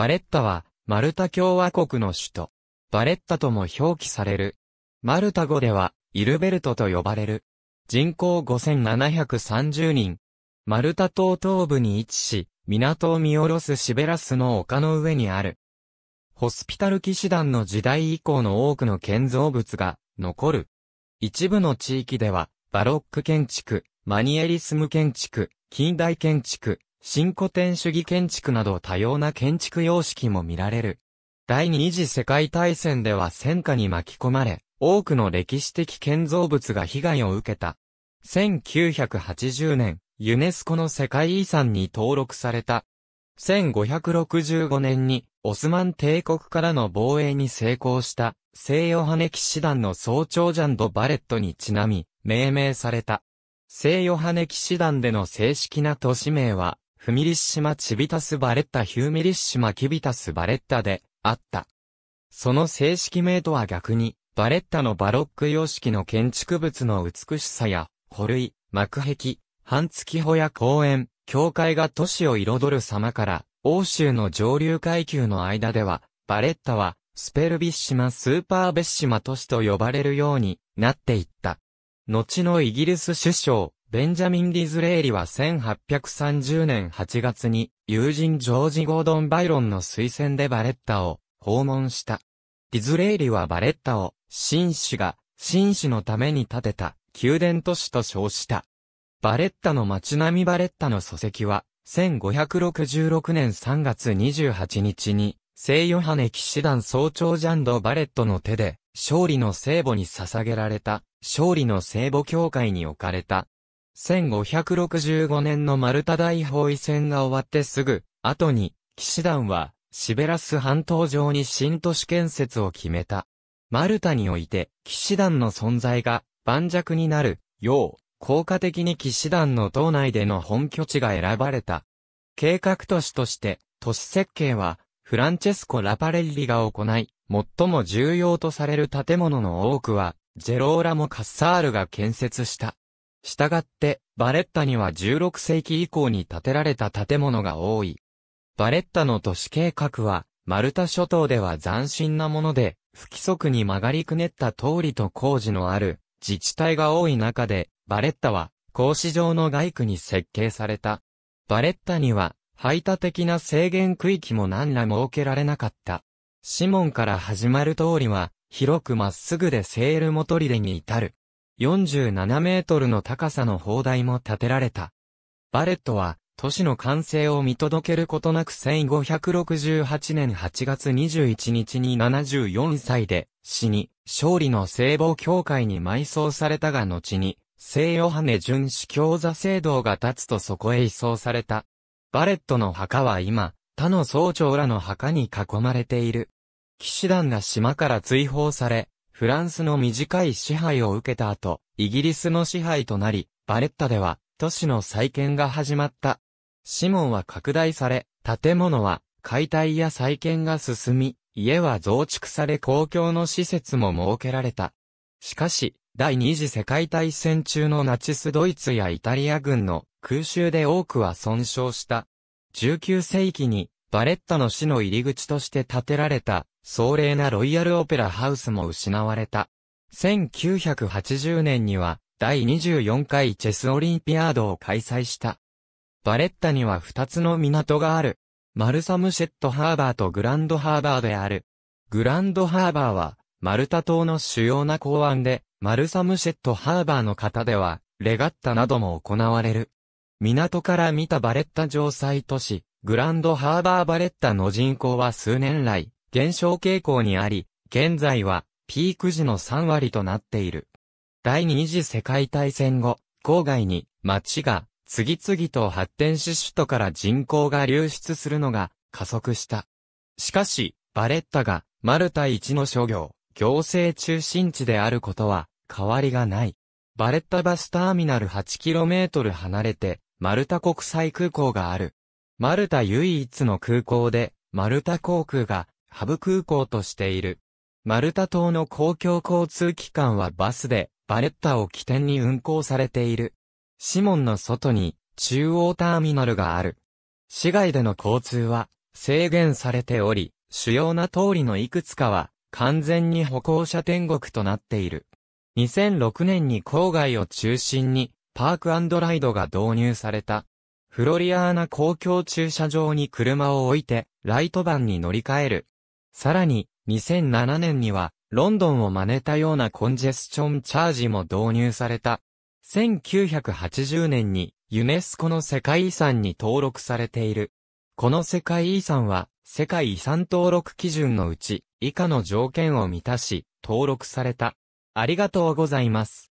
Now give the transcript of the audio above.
バレッタは、マルタ共和国の首都。バレッタとも表記される。マルタ語では、イルベルトと呼ばれる。人口5730人。マルタ島東部に位置し、港を見下ろすシベラスの丘の上にある。ホスピタル騎士団の時代以降の多くの建造物が残る。一部の地域では、バロック建築、マニエリスム建築、近代建築、新古典主義建築など多様な建築様式も見られる。第二次世界大戦では戦火に巻き込まれ、多くの歴史的建造物が被害を受けた。1980年、ユネスコの世界遺産に登録された。1565年に、オスマン帝国からの防衛に成功した、西ヨハネ騎士団の総長ジャンド・バレットにちなみ、命名された。西ヨハネ騎士団での正式な都市名は、フミリッシマ・チビタス・バレッタ・ヒューミリッシマ・キビタス・バレッタで、あった。その正式名とは逆に、バレッタのバロック様式の建築物の美しさや、古類、幕壁、半月穂や公園、教会が都市を彩る様から、欧州の上流階級の間では、バレッタは、スペルビッシマ・スーパーベッシマ都市と呼ばれるようになっていった。後のイギリス首相、ベンジャミン・ディズレーリは1830年8月に友人ジョージ・ゴードン・バイロンの推薦でバレッタを訪問した。ディズレーリはバレッタを紳士が紳士のために建てた宮殿都市と称した。バレッタの街並みバレッタの礎石は1566年3月28日に聖ヨハネ騎士団総長ジャンド・バレットの手で勝利の聖母に捧げられた勝利の聖母教会に置かれた1565年のマルタ大包囲戦が終わってすぐ、後に、騎士団は、シベラス半島上に新都市建設を決めた。マルタにおいて、騎士団の存在が、盤石になる、よう、効果的に騎士団の島内での本拠地が選ばれた。計画都市として、都市設計は、フランチェスコ・ラパレッリが行い、最も重要とされる建物の多くは、ジェローラモ・カッサールが建設した。したがって、バレッタには16世紀以降に建てられた建物が多い。バレッタの都市計画は、マルタ諸島では斬新なもので、不規則に曲がりくねった通りと工事のある自治体が多い中で、バレッタは格子状の外区に設計された。バレッタには排他的な制限区域も何ら設けられなかった。シモンから始まる通りは広くまっすぐでセールモ砦に至る。47メートルの高さの砲台も建てられた。バレットは、都市の完成を見届けることなく1568年8月21日に74歳で死に、勝利の聖望教会に埋葬されたが後に、聖ヨハネ巡視教座聖堂が立つとそこへ移送された。バレットの墓は今、他の総長らの墓に囲まれている。騎士団が島から追放され、フランスの短い支配を受けた後、イギリスの支配となり、バレッタでは、都市の再建が始まった。シモンは拡大され、建物は解体や再建が進み、家は増築され公共の施設も設けられた。しかし、第二次世界大戦中のナチスドイツやイタリア軍の空襲で多くは損傷した。19世紀にバレッタの市の入り口として建てられた壮麗なロイヤルオペラハウスも失われた。1980年には、第24回チェスオリンピアードを開催した。バレッタには2つの港がある。マルサムシェットハーバーとグランドハーバーである。グランドハーバーは、マルタ島の主要な港湾で、マルサムシェットハーバーの方では、レガッタなども行われる。港から見たバレッタ城塞都市、グランドハーバーバレッタの人口は数年来、減少傾向にあり、現在はピーク時の3割となっている。第二次世界大戦後、郊外に町が次々と発展し首都から人口が流出するのが加速した。しかし、バレッタがマルタ一の諸行、行政中心地であることは変わりがない。バレッタバスターミナル 8km 離れて、マルタ国際空港がある。マルタ唯一の空港で、マルタ航空がハブ空港としている。マルタ島の公共交通機関はバスで、バレッタを起点に運行されている。シモンの外に、中央ターミナルがある。市外での交通は、制限されており、主要な通りのいくつかは、完全に歩行者天国となっている。2006年に郊外を中心に、パークライドが導入された。フロリアーナ公共駐車場に車を置いて、ライトバンに乗り換える。さらに、2007年には、ロンドンを真似たようなコンジェスチョンチャージも導入された。1980年に、ユネスコの世界遺産に登録されている。この世界遺産は、世界遺産登録基準のうち、以下の条件を満たし、登録された。ありがとうございます。